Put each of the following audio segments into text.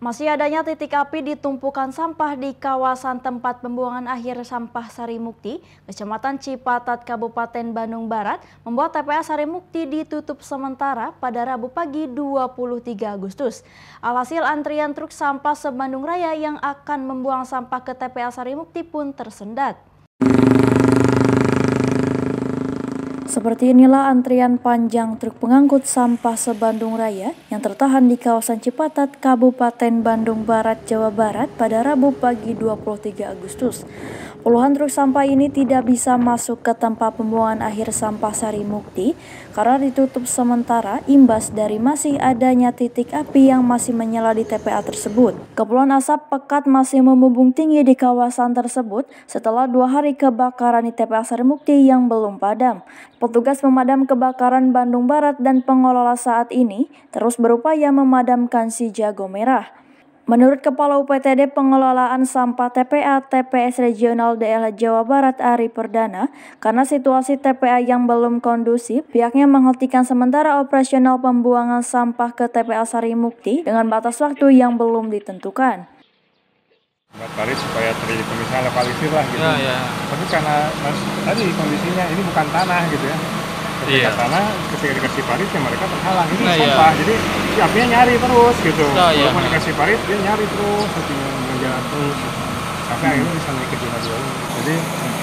Masih adanya titik api di tumpukan sampah di kawasan tempat pembuangan akhir sampah Sarimukti, Kecamatan Cipatat, Kabupaten Bandung Barat, membuat TPA Sarimukti ditutup sementara pada Rabu pagi 23 Agustus. Alhasil antrian truk sampah sebandung raya yang akan membuang sampah ke TPA Sarimukti pun tersendat. Seperti inilah antrian panjang truk pengangkut sampah se-Bandung Raya yang tertahan di kawasan Cipatat, Kabupaten Bandung Barat, Jawa Barat pada Rabu pagi 23 Agustus. Puluhan truk sampah ini tidak bisa masuk ke tempat pembuangan akhir sampah Sari Mukti karena ditutup sementara imbas dari masih adanya titik api yang masih menyala di TPA tersebut. Kepulauan asap pekat masih membumbung tinggi di kawasan tersebut setelah dua hari kebakaran di TPA Sari Mukti yang belum padam. Petugas pemadam kebakaran Bandung Barat dan pengelola saat ini terus berupaya memadamkan si jago merah. Menurut Kepala UPTD Pengelolaan Sampah TPA TPS Regional DLH Jawa Barat Ari Perdana, karena situasi TPA yang belum kondusif, pihaknya menghentikan sementara operasional pembuangan sampah ke TPA Sari Mukti dengan batas waktu yang belum ditentukan buat parit supaya misalnya lokalisir lah gitu. Ya, ya. Tapi karena mas, tadi kondisinya ini bukan tanah gitu ya. Ketika iya. tanah, ketika dikasih parit ya mereka terhalang. Ini nah, sampah, iya. jadi apinya ya, nyari terus gitu. Nah, iya, Walaupun nah. dikasih parit dia nyari terus, hatinya menjalan terus. Sampai hmm. akhirnya bisa naik ke zona dua. Jadi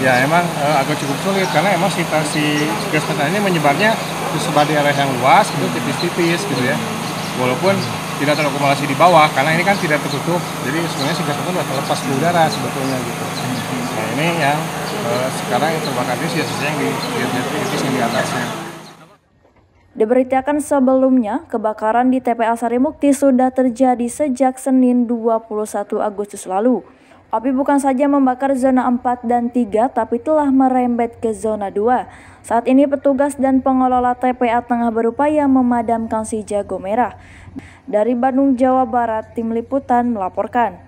ya emang uh, agak cukup sulit karena emang si si gas metana ini menyebarnya di sebuah daerah yang luas gitu hmm. tipis-tipis gitu ya. Walaupun tidak terakumulasi di bawah karena ini kan tidak tertutup jadi sebenarnya si gas metan sudah terlepas ke udara sebetulnya gitu nah ini yang eh, sekarang yang terbakar ini sisa-sisa yang di, di, di, di, di atasnya Diberitakan sebelumnya, kebakaran di TPA Sarimukti sudah terjadi sejak Senin 21 Agustus lalu. Api bukan saja membakar zona 4 dan 3, tapi telah merembet ke zona 2. Saat ini petugas dan pengelola TPA tengah berupaya memadamkan si jago merah. Dari Bandung, Jawa Barat, tim liputan melaporkan.